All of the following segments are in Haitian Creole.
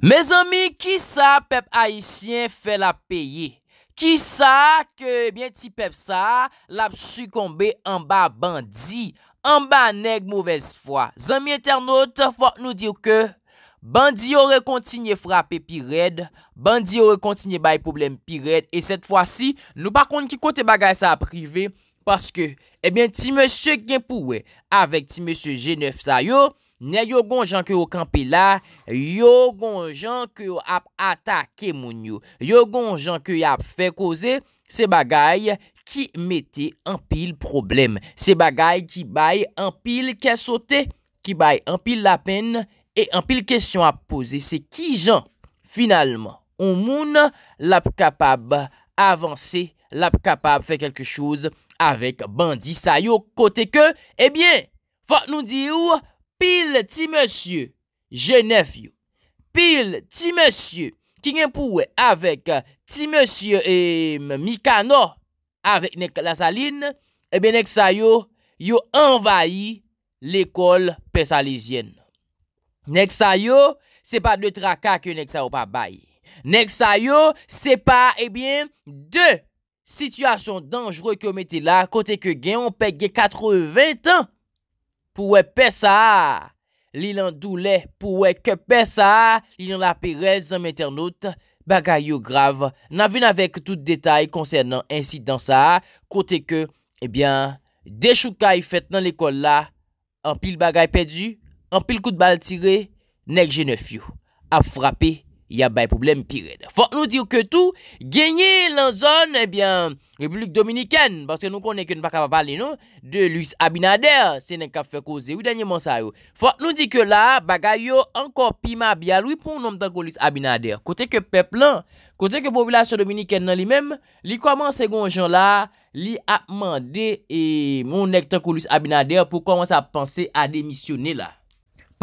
Me zami, ki sa pep haisyen fe la peye? Ki sa ke, ebyen ti pep sa, la psukombe an ba bandi? An ba neg mouvez fwa? Zami eternote, fwa nou dir ke, bandi ore kontinye frape pi red, bandi ore kontinye bay poublem pi red, e set fwa si, nou pa konti ki kote bagay sa aprive, paske, ebyen ti monsye genpouwe, avek ti monsye jenef sayo, Ne yo gon jan ke yo kampe la, yo gon jan ke yo ap atake moun yo. Yo gon jan ke yo ap fe koze, se bagay ki mete an pil problem. Se bagay ki bay an pil kesote, ki bay an pil la pen, e an pil kesyon ap pose. Se ki jan, finalman, ou moun, l ap kapab avanse, l ap kapab fe kelke chouz, avek bandi sa yo kote ke, ebyen, fote nou di ou, fote, pil ti monsye jenef yo, pil ti monsye ki gen pouwe avèk ti monsye mikano avèk nek la salin, e bè nek sa yo yo envayi l'ekol pesalizyen. Nek sa yo, se pa de traka ke nek sa yo pa bayi. Nek sa yo, se pa e bè de situasyon danjre ki yo meti la kote ke gen yon pek gen 80 an. Pouwe pe sa, li lan dou le, pouwe ke pe sa, li lan la pe rez, zan men ternout, bagay yo grav, nan ven avek tout detay konsernan ensi dansa, kote ke, ebyan, de choukai fet nan lekol la, an pil bagay pedu, an pil kout bal tire, nek jene fyou, ap frape. Ya bay problem pire. Fok nou di yo ke tou, genye lan zon, ebyan, eh Republik Dominikèn, baske nou konen ke nou pa kapap pale nou, de luis abinader, se nen kap fe koze. Ou danye monsa yo. Fok nou di yo ke la, bagay yo, anko pima bial, ou yi pou nom tan ko luis abinader. Kote ke peplan, kote ke populasyon Dominikèn nan li men, li kwa man segon jan la, li apman de, e eh, moun nek tan ko luis abinader pou kwa man sa panse a demisyon ne la.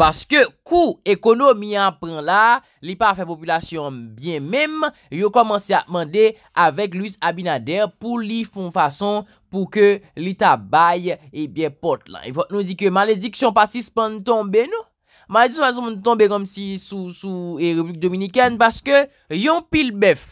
Baske kou ekonomi apren la, li pa fe populasyon byen menm, yo komanse apmande avek Louis Abinader pou li fon fason pou ke li tabay ebyen pot lan. Nou di ke malediksyon pasis pan tonbe nou, malediksyon pasis pan tonbe kom si sou e republik dominiken baske yon pil bef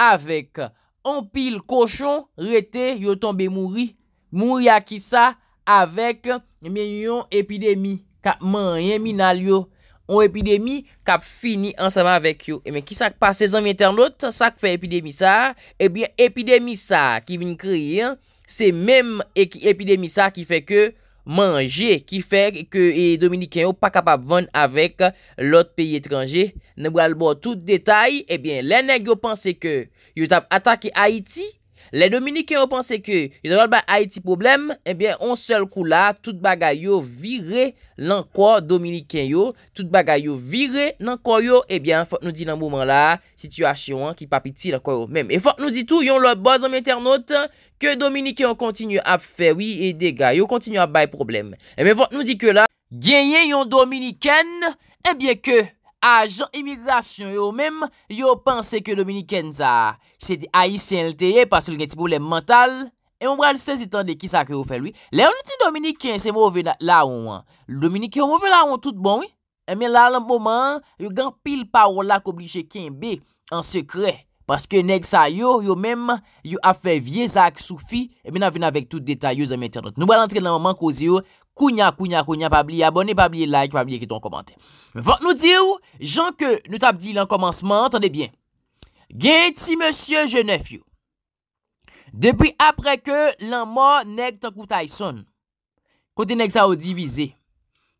avek yon pil koshon rete yo tonbe mouri, mouri akisa avek menyon epidemi. Kap manyen mi nal yo. On epidemi kap fini ansama vek yo. Emen ki sak pa sezon mi internet sak fe epidemi sa. Ebyen eh epidemi sa ki vin kriyen. Se menm e epidemi sa ki fek yo manje. Ki fek yo e dominiken yo pa kapap ven avek lot peyi etranje. Nebo albo tout detay. Ebyen eh lene yo panse ke yo tap atake Haiti. Eh le Dominikè yo panse ke yo deval bay Aiti problem, ebyen, on sel kou la, tout bagay yo vire lankwa Dominikè yo, tout bagay yo vire lankwa yo, ebyen, fote nou di nan mouman la, situasyon ki papiti lankwa yo. E fote nou di tou, yon lode bazan mwen ternote, ke Dominikè yo kontinyo ap fewi e degay, yo kontinyo ap bay problem. Ebyen, fote nou di ke la, genyen yon Dominikè, ebyen ke... Ajan imigrasyon yo mèm, yo panse ke Dominikèn za, se di a yi sen lteye, pasil gen ti poulem mental, e moun bral sezitande ki sa kre ou felwi. Le, moun iti Dominikèn se mou ven la ou an, Dominikèn mou ven la ou tout bon, e mè lal an mouman, yo gen pil parola koubli che ken be, an sekre, paske neg sa yo, yo mèm, yo afe viezak soufi, e mè nan vè nan vek tout detay yo zanmè ternot. Nou bral antre nan mouman kouzi yo, Kounya, kounya, kounya, pabli abone, pabli like, pabli ekiton komante. Vot nou di ou, jan ke nou tap di lan komansman, tande bien. Gen ti monsye jenef yo. Depi apre ke lan ma neg takou taye son. Kote neg sa ou divize.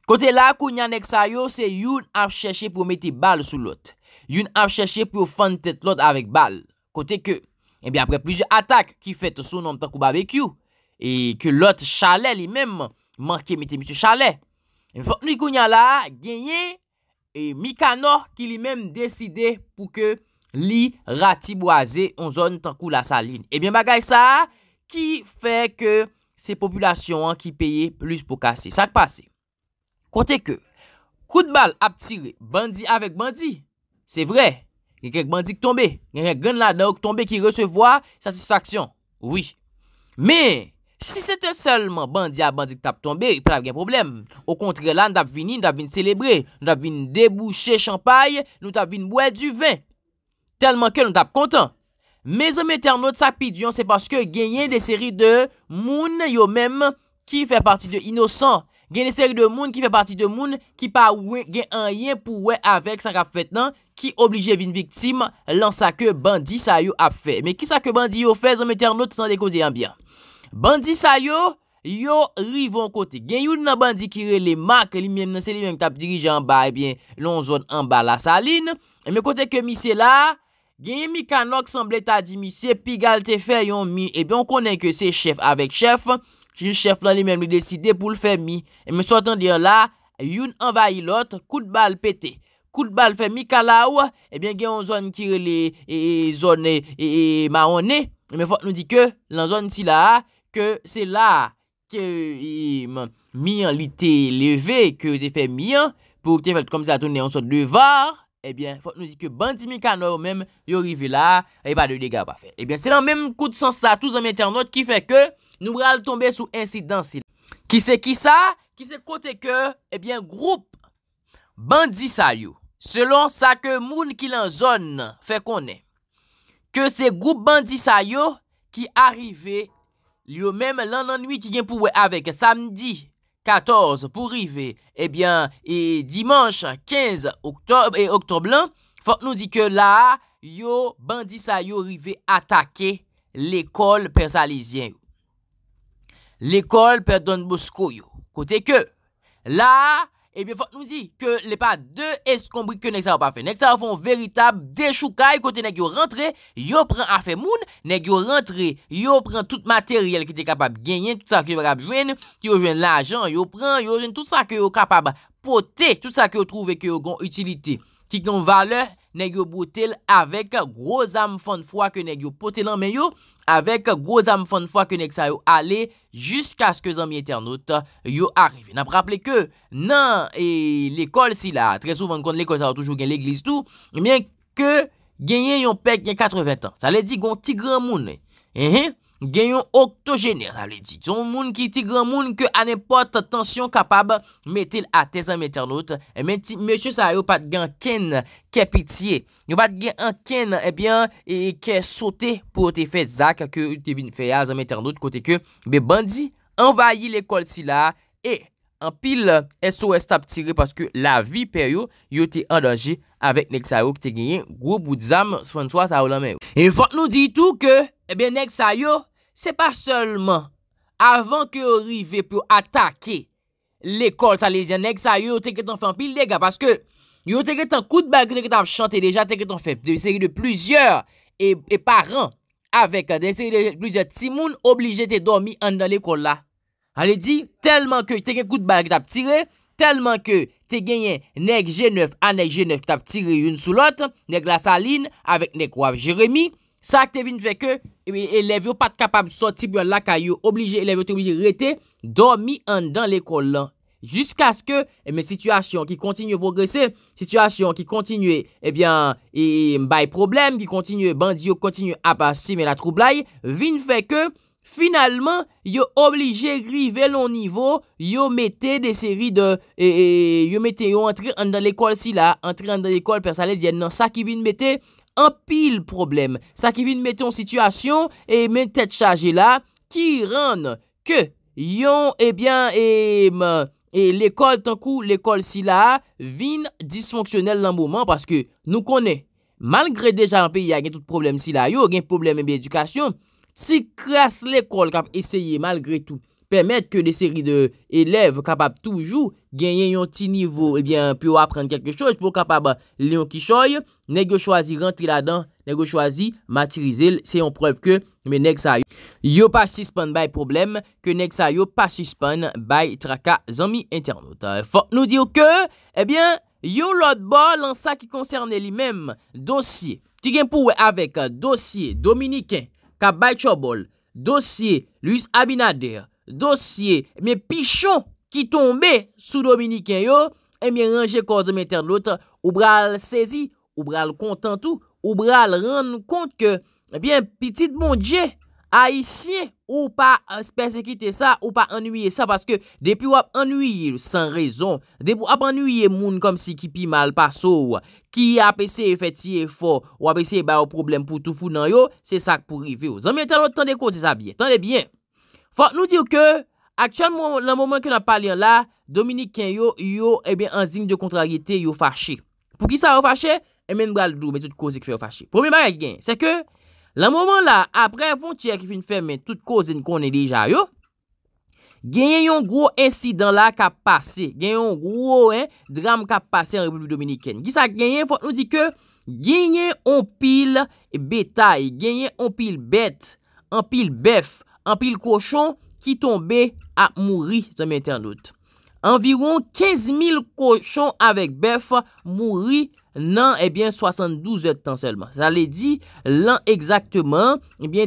Kote la, kounya neg sa yo, se youn ap cheshe pou mette bal sou lot. Youn ap cheshe pou fante lot avek bal. Kote ke, eby apre plizye atak ki fete son nan takou bavek yo. E ke lot chale li memman. Manke mète mète chalet. Mè fòk nou kou nyan la, genye, mè mi kano ki li mèm deside pou ke li rati boaze on zon tankou la sa lin. Ebyen bagay sa, ki fè ke se populasyon an ki peye plus pou kase. Sa k'pase. Kote ke, kout bal ap tire bandi avèk bandi. Se vre, gen kèk bandi k tombe. Gen kèk gen la daok tombe ki resevoa satisfaksyon. Oui. Mè! Si se te selman bandi a bandi ki tap tombe, pou la vgen problem. Ou kontre la, nou tap vini, nou tap vini celebre, nou tap vini debouche champay, nou tap vini mwè du vin. Telman ke nou tap kontan. Me zanmè ternote sa pidyon, se paske genyen de seri de moun yo mèm ki fè parti de inosan. Genyen de seri de moun ki fè parti de moun ki pa wè genyen pou wè avek sa kap fèt nan ki oblije vini viktim lan sa ke bandi sa yo ap fè. Me ki sa ke bandi yo fè, zanmè ternote san de kozi anbyan. Bandi sa yo, yo rivon kote. Gen yon nan bandi kire le mak, li mèm nan se li mèm tap dirije an ba, ebyen, eh lon zon an ba la salin. Eme kote ke mi se la, gen yon mi kanok san ble ta di mi se, pi gal te fe yon mi, ebyen, eh konen ke se chef avèk chef, jen chef lan li mèm li deside pou l fè mi. Eme eh sotan dir la, yon an vayi lot, kout bal pète. Kout bal fè mi kalaw, ebyen, gen yon zon kire le zon e marone. Eme fote nou di ke, lon zon si la a, ke se la ke e, mi an li te leve, ke de fe mi an, pou te velt kom se a tonen an son devar, ebyen, eh fote nou di ke bandi mi kano, ou menm yo rive la, eba de dega pa fe. Ebyen, eh se nan menm koute san sa, tou zanm internot, ki fe ke nou bral tombe sou insidansi la. Ki se ki sa? Ki se kote ke, ebyen, eh group bandi sayo, selon sa ke moun ki lan zon, fe konen, ke se group bandi sayo, ki arrive yon, yo mèm lè nan nwi ki gen pou wè avèk, samdi 14 pou rive, ebyan, e dimanche 15 octob, e octob lan, fòk nou di ke la, yo bandisa yo rive atake l'ekol per Salizien. L'ekol per Don Bosco yo. Kote ke, la, la, Ebyen eh fote nou di ke le pa de eskombri ke nek sa wap a fe, nek sa wap fon veritab de choukai kote nek yo rentre, yo pren a fe moun, nek yo rentre, yo pren tout materyel ki te kapab genyen, tout sa ki yo kapab jwen, ki yo jwen lajan, yo pren, yo jwen tout sa ki yo kapab pote, tout sa ki yo trouve ki yo gon utilite. Kik yon vale, nek yo boutel avèk groz am fon fwa ke nek yo potelan men yo, avèk groz am fon fwa ke nek sa yo ale, jisk aske zan mi eternote yo arive. Nap rappele ke nan e, l'ekol si la, tre souvan kon l'ekol sa yo toujou gen l'eglis tou, mwen ke genyen yon pek gen 80 an. Sa le di gon ti gran moun. Eheh. genyon oktogener, alè e di. Son moun ki ti gran moun ke anè pot tansyon kapab metil atè zanmè ternout. Mè ti, mè sè sa yo pat gen ken ke pitiye. Nyo pat gen an ken, ebyen, e ke sote pou te fè zak ke te vin fè ya zanmè ternout kote ke be bandi envayi lè kol si la e anpil e sou estap tire paske la vi per yo yo te andanje avèk nek sa yo ki te genyen grob ou dzam svantoua sa ou la mè yo. E fòt nou di tou ke ebyen nek sa yo Se pa selman, avan ke orive pou atake l'ekol sa lezyen, nek sa yo teke ton fanpil, lega, paske yo teke ton kout bagi, teke ton chante, deja teke ton fe de seri de pluzyeur e, e paran, avek de seri de pluzyeur timoun, oblije te domi an dan l'ekol la. An li di, telman ke teke kout bagi te ap tire, telman ke te genyen nek G9 an nek G9 te ap tire yon sou lot, nek la saline avek nek wav jeremi, Sakte vin feke, eleve yo pat kapab sotib yo laka, yo oblije, eleve yo te oblije rete, do mi an dan l'ekol lan. Jusk aske, men, eh situasyon ki kontinye progresye, situasyon ki kontinye, ebyen, eh mbay e, problem, ki kontinye bandi, yo kontinye apasime la troublai, vin feke, finalman, yo oblije gri ve lon nivou, yo mette de seri de, e, yo mette yo entri an dan l'ekol si la, entri an dan l'ekol per non, sa lezye nan sakte vin mette, An pil problem, sa ki vin meton situasyon, e men tet chaje la, ki ren ke yon, ebyen, eh e, e l'ekol tan kou, l'ekol si la, vin disfonksyonel nan mouman, paske nou konen, malgre deja an pi, yon gen tout problem si la, yon gen problem ebyen eh edukasyon, si kras l'ekol kap eseye malgre tout. Permet ke de seri de elev kapab toujou genyen yon ti nivou. Ebyen, pou apren kek kechoy pou kapab leyon ki choy. Nèk yo chwazi rentri la dan, nèk yo chwazi matirizil. Se yon prev ke, men nèk sa yo. Yo pa sispan bay problem, ke nèk sa yo pa sispan bay traka zami internote. Fok nou diyo ke, ebyen, yo lot bol an sa ki konserne li menm dosye. Ti gen pou we avek dosye dominiken, ka bay chobol, dosye luis abinadey. Dosye, mi pichon ki tombe sou dominikyan yo, e mi anje koz mwen ternote, ou bral sezi, ou bral kontan tou, ou bral rann kont ke, e eh bien, pitit bon euh, moun dje, a isye, ou pa persekite sa, ou pa anuye sa, paske depi wap anuye san rezon, depi wap anuye moun kom si ki pi mal pa sou, ki apese efeti e fo, ou apese e bayo problem pou toufou nan yo, se sak pou rive yo. Zan mwen ternote, tande koz se sa biye, tande biyen. Fòk nou diyo ke, aktyan moun la mouman ke nan palyen la, Dominiken yo, yo, e eh ben, an zin de kontrarite yo fache. Pou ki sa wafache, e men mwal drou, men tout kozen ki faye wafache. Pou mwen bagay gen, se ke, la mouman la, apre fontye ki fin fèm, men tout kozen konen lija yo, genyen yon gro insidan la ka pase, genyen yon gro dram ka pase an Republik Dominiken. Ki sa genyen, fòk nou diyo ke, genyen an pil betay, genyen an pil bet, an pil bef, Ampil koshon ki tombe a mouri, zami internet. Environ 15.000 koshon avek bef mouri nan 72 etan selman. Zalè di, lan egzakteman,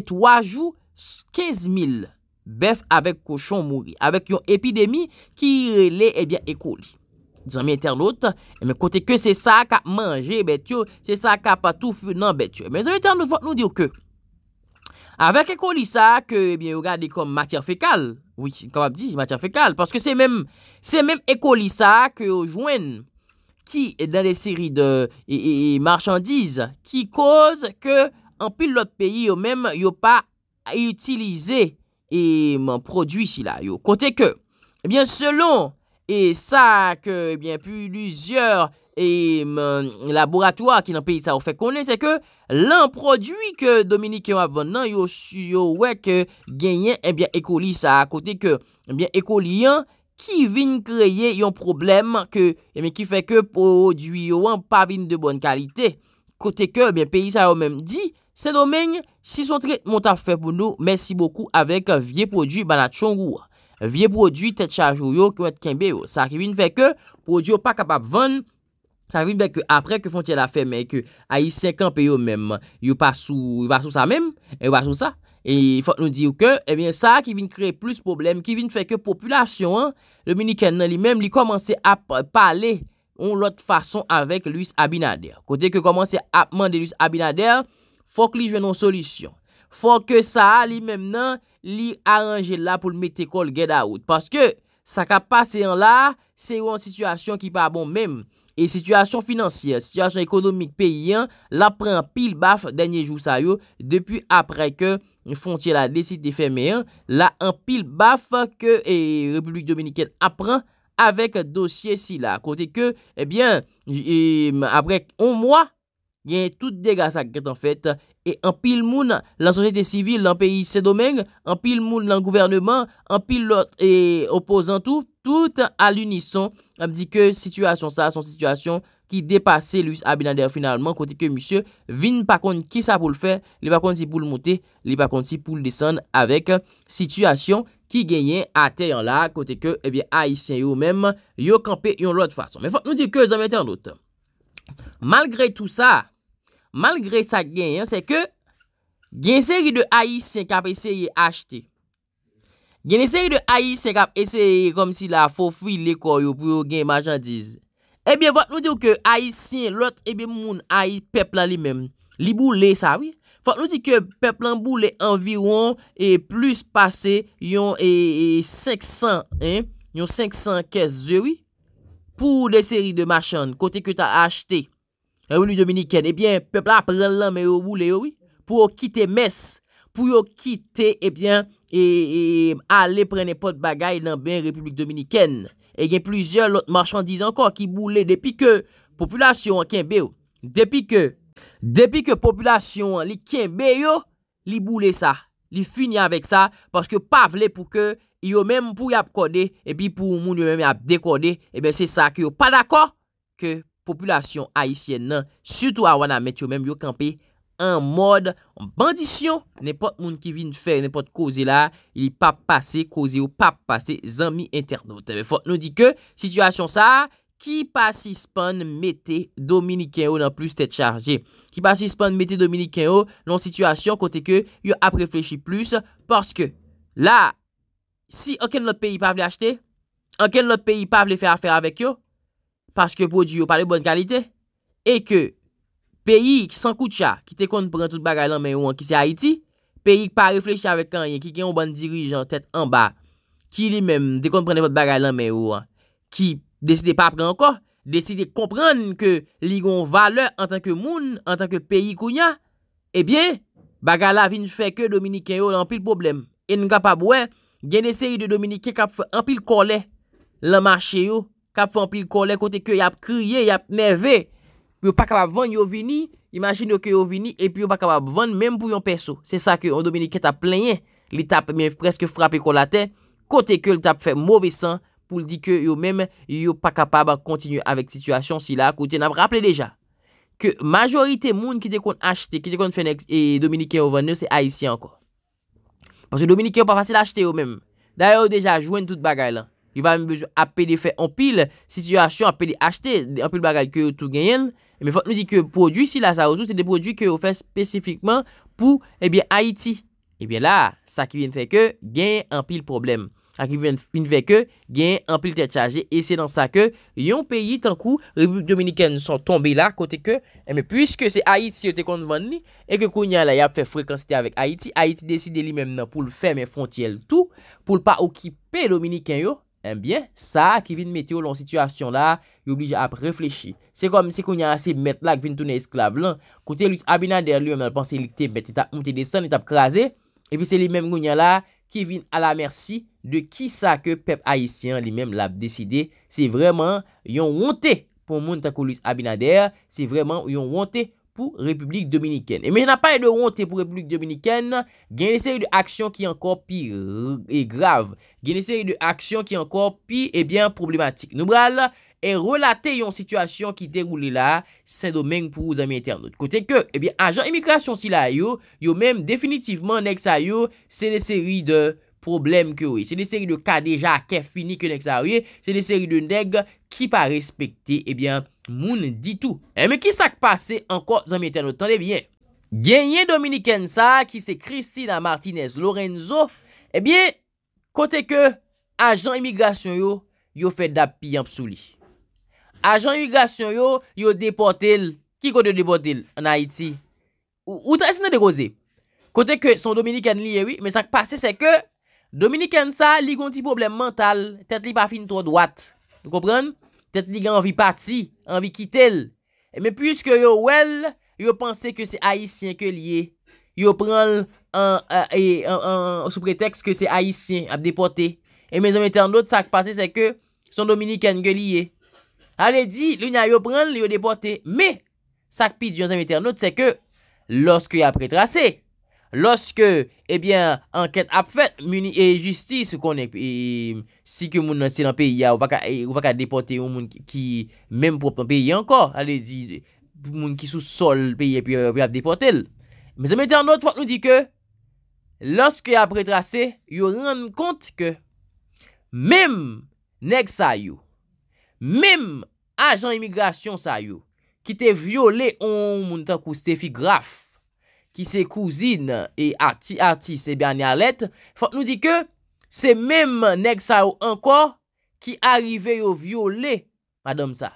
toajou 15.000 bef avek koshon mouri. Avek yon epidemi ki le ekoli. Zami internet, kote ke se sa ka manje betyo, se sa ka patouf nan betyo. Zami internet, nou dire ke. avec Ecolissa, que eh bien regardez comme matière fécale oui comme on dit matière fécale parce que c'est même c'est même que qui est dans les séries de marchandises qui cause que en plus l'autre pays vous même yo pas utilisé et mon produit si là côté que eh bien selon et ça que eh bien plusieurs E, laboratoir ki nan peyi sa ou fe konen, se ke lan prodwi ke Dominique yon avon nan, yon wek genyen, ebyen eh ekoli sa, kote ke, ebyen eh ekoli yan, ki vin kreye yon problem ke, ebyen eh ki fe ke prodwi yon pa vin de bon kalite. Kote ke, ebyen peyi sa ou menm di, se domen, si son tre monta fe pou nou, mersi bokou, avek vie prodwi banat chon gwa. Vie prodwi te chajou yo, kwen kembe yo. Sa ki vin fe ke, prodwi yo pa kapap ven, Sa vin beke apre ke fonti la feme e ke a yi sekan pe yo mem, yo pa sou sa mem, yo pa sou sa, e fok nou di yo ke, e bin sa ki vin kre plus problem, ki vin feke populasyon, le miniken nan li mem li komanse ap pale on lot fason avek luis abinader. Kote ke komanse apman de luis abinader, fok li jwenon solisyon. Fok ke sa li mem nan li aranje la pou l'mete kol gèd aout. Paske sa ka pase an la, se yo an situasyon ki pa bon mem, et situation financière, situation économique paysan, hein, la prend pile baf dernier jour sa yo, depuis après que Fontier la décide de fermer un, hein, pile baf que la République Dominicaine apprend avec dossier si la. Côté que, eh bien, après un mois, Yen tout dega sa gret en fet e En pil moun Lansosite sivil Lansosite domen En pil moun Lansosite gouvernement En pil lot E opozantou Tout alunison Am di ke Sityasyon sa Son sityasyon Ki depase lus Abinader finalman Kote ke misye Vin pakon Ki sa pou lfe Li pakon si pou lmote Li pakon si pou ldesen Awek Sityasyon Ki genyen Ate yon la Kote ke Aisyen yo men Yo kampe yon lot fason Men fote nou di ke Zanmete an lot Malgre tout sa Malgre sa gen, se ke gen seri de AI-5 ap eseye achete. Gen seri de AI-5 ap eseye kom si la fofwi le kwa yo pou yo gen majandize. Ebyen, vat nou diyo ke AI-5 lot ebe moun AI pepla li men. Li bou le sa, oui. Vat nou diyo ke pepla bou le environ e plus pase yon 500, e, e hein, yon 500 kes zi, oui. Pou de seri de machan, kote ke ta achete. Eh Ou eh oh. li Dominiken, ebyen, pepla apre lan me yo boule, oui, pou yo kite mes, pou yo kite, ebyen, e, e, ale prene pot bagay nan ben Republik Dominiken. E gen plizyon lot marchandiz ankon ki boule, depi ke, populasyon ankenbe yo, depi ke, depi ke populasyon ankenbe yo, li boule sa, li fini anvek sa, paske pa vle pou ke, yo menm pou yap kode, epi pou moun yo menm yap dekode, epi se sa ki yo pa dako, ke... Populasyon Haitien nan sutou a wana met yo menm yo kampe an mod, an bandisyon. Nèpot moun ki vin fè, nèpot koze la, ili pa pase, koze ou pa pase, zami interne. Fote nou di ke, sityasyon sa, ki pasi span mette Dominikien ou nan plus tèt charje. Ki pasi span mette Dominikien ou nan sityasyon kote ke yo ap reflechi plus. Porske la, si anken lot peyi pa vle achete, anken lot peyi pa vle fè afer avèk yo, paske pou di yo pa le bon kalite, e ke peyi ki san koutcha, ki te kon pren tout bagay lan men yo an, ki se Haiti, peyi ki pa refleche avèk kan, yon ki gen yon ban dirijan, tèt an ba, ki li men, te kon pren yon bagay lan men yo an, ki deside pa apren anko, deside kompren ke li yon vale an tanke moun, an tanke peyi koun ya, e bien, bagay la vi nfe ke Dominiken yo lan pil problem, e nga pa bouè, gen eseyi de Dominiken kap fe an pil kole, lan mache yo, Kap fan pil kon lè, kontè kè y ap kriye, y ap mève. Yo pa kapap vèn yo vini, imagine yo kè yo vini, epi yo pa kapap vèn mèm pou yon perso. Se sa kè, yon Dominikè tap plènyè, li tap mèm preske frapè kon la tè, kontè kè li tap fè mouvè san, pou l di kè yo mèm, yo pa kapap a kontinye avèk situasyon si la. Koutè, n ap rappelè deja, ke majorite moun ki de kon achete, ki de kon fènex, e Dominikè yo vèn, nou se a yisi anko. Pansè Dominikè yo pa fasil achete yo mèm. Dè yo deja, jwen yon va mwen bezou apeli fè anpil, sityasyon apeli achete, anpil bagay kè yo tout genyen, mwen fote nou di kè prodou si la sa wazou, se de prodou kè yo fè spesifikman pou, ebyen Haiti, ebyen la, sa ki ven fè kè, gen anpil problem, sa ki ven fè kè, gen anpil tè chaje, e se dan sa kè, yon peyi tankou, Republi Dominikèn son tombe la, kote kè, ebyen pwiske se Haiti yo te kon vande li, e kè koun yon la yap fè frekansite avèk Haiti, Haiti deside li mèm nan pou l'fèm Enbyen, eh sa, Kevin Meteo loun situasyon la, yoblije ap reflechi. Se kom se kounyan la se met lak vin toune esklav lan, koute Louis Abinader li yon men panse likte met etap monte desen, etap krasi. Epi se li menm kounyan la, Kevin a la mersi de ki sa ke pep Haitien li menm lap deside, se vreman yon wante pou moun tako Louis Abinader, se vreman yon wante. pou Republik Dominikèn. E men a pa e de ronte pou Republik Dominikèn, gen e seri de aksyon ki ankor pi e grave, gen e seri de aksyon ki ankor pi e bien problematik. Nou bral, e relate yon situasyon ki deroule la, se do men pou ou zami internet. Kote ke, e eh bien, ajan emigrasyon si la yo, yo men, definitivman, nek sa yo, se de seri de problem kyo e. Se de seri de ka deja ke finik yo nek sa yo e, se de seri de neg ki pa respekte, e eh bien, Moun ditou. E eh, men ki sak pase anko zanmiten? Tande bien. Genyen Dominikensa ki se Christina Martinez Lorenzo, e bien, kote ke ajan imigrasyon yo, yo fe dap pi yam psouli. Ajan imigrasyon yo, yo depotel. Ki kote depotel an Haiti? Ou ta esne de goze? Kote ke son Dominikensa liyewi, men sak pase se ke Dominikensa li kon ti problem mental, tet li pa fin to do at. Nou koprenn? Tet li gen anvi pati, anvi ki tel. Eme pwis ke yo wel, yo panse ke se haisyen ke liye. Yo pranl euh, sou preteks ke se haisyen ap depote. Eme zanm eternot sakpate se ke son dominiken ke liye. Ale di, luna yo pranl, yo depote. Me, sakpite zanm eternot se ke loske apre trasey. Lorske, ebyen, anket ap fet, mouni e justis konen, e, si ke moun nan silan peyi ya, ou baka depote ou moun ki, menm pou peyi anko, ale di, moun ki sou sol peyi e pi e ap depote l. Me zemete an notfot nou di ke, lorske ap retrase, yo renm kont ke, menm neg sayou, menm ajan imigrasyon sayou, ki te viole ou moun takou stefi graf, ki se kouzine e artis e eh berni alet, fote nou di ke se menm neg sa ou anko ki arrive yo viole, madom sa.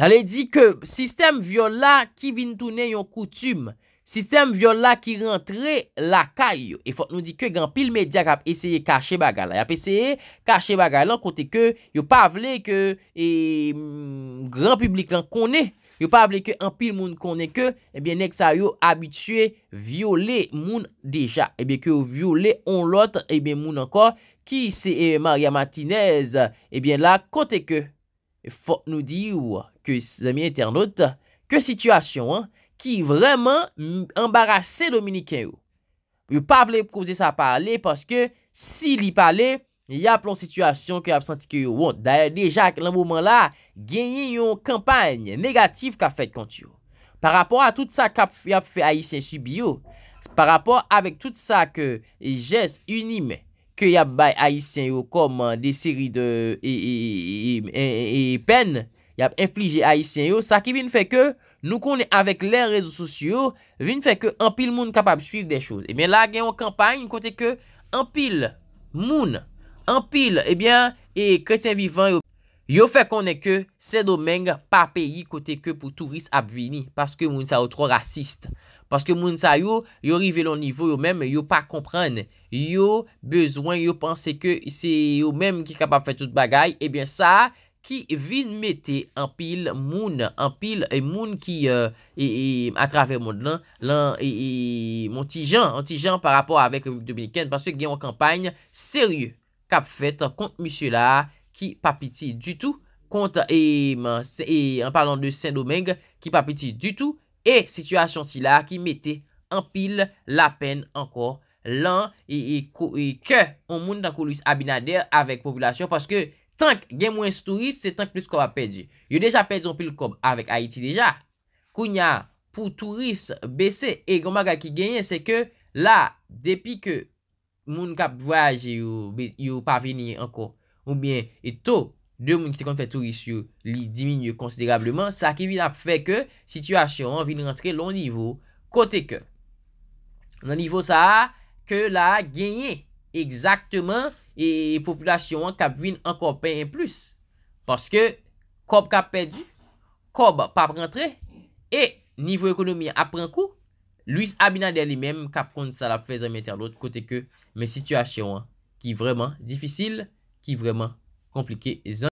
Ale di ke sistem viole la ki vintoune yon koutume, sistem viole la ki rentre la kay yo, e fote nou di ke gen pil medya kap eseye kache bagay la, apeseye kache bagay la, konti ke yo pavle ke eh, mm, gran publik lan kone, Yo pa vle ke an pil moun konen ke, ebyen, nek sa yo abitue viole moun deja. Ebyen, ke yo viole on lot, ebyen, moun anko ki se e Maria Martinez. Ebyen, la kote ke, e, fote nou di ou, ke zemi internet, ke situasyon, ki vreman mbarase Dominik yo. Yo pa vle kouze sa pale, paske si li pale... Ya plon situasyon ke ap santi ke yo wot Daya deja ak lan mouman la Genye yon kampany negatif Kap fet kont yo Par rapor a tout sa kap yap fe aisyen sub yo Par rapor avek tout sa ke Jez unime Ke yap bay aisyen yo kom De seri de Pen Yap inflije aisyen yo Sa ki vin fe ke nou konen avek lè rezo sosyo Vin fe ke an pil moun kapap suiv de chou Emen la gen yon kampany Kote ke an pil moun An pil, ebyen, eh e kretien vivant yo fe konen ke se domen pa peyi kote ke pou turist ap vini. Paske moun sa yo tro rasist. Paske moun sa yo, yo rive lon nivou yo men, yo pa kompran. Yo bezwen, yo panse ke se yo men ki kapap fe tout bagay. Ebyen eh sa, ki vin mette an pil moun. An pil moun ki euh, a traver moun nan, nan, e moun ti jan, an ti jan pa rapor avek dominiken. Paske gen wakampany, seryou. Fete kont monsie la ki pa piti du tout Kont e, e, en parlant de Saint-Domingue Ki pa piti du tout E situasyon si la ki mette En pil la pen Enkor lan E, e ke on moun nan koulis Abinader Avek populasyon Paske tank gen mwens turist Se tank plus kwa pa pedi Yo deja pedi en pil kom avek Haiti deja Kounya pou turist bese E gomaga ki genye se ke La depi ke moun kap voyaje yo pa venye anko. Ou bien, eto, de moun ki te kon fè tou yis yo li diminye konsiderableman, sa ki vi la fè ke, situasyon an vin rentre long nivou, kote ke. Nan nivou sa, ke la genye, egzaktman, e poplasyon an kap vin anko pen plus. Paske, kob kap pedi, kob pa rentre, e nivou ekonomi ap renkou, luis abina deli men, kap pon sa la fè zanmèter lout, kote ke, mais situation hein, qui vraiment difficile, qui vraiment compliquée.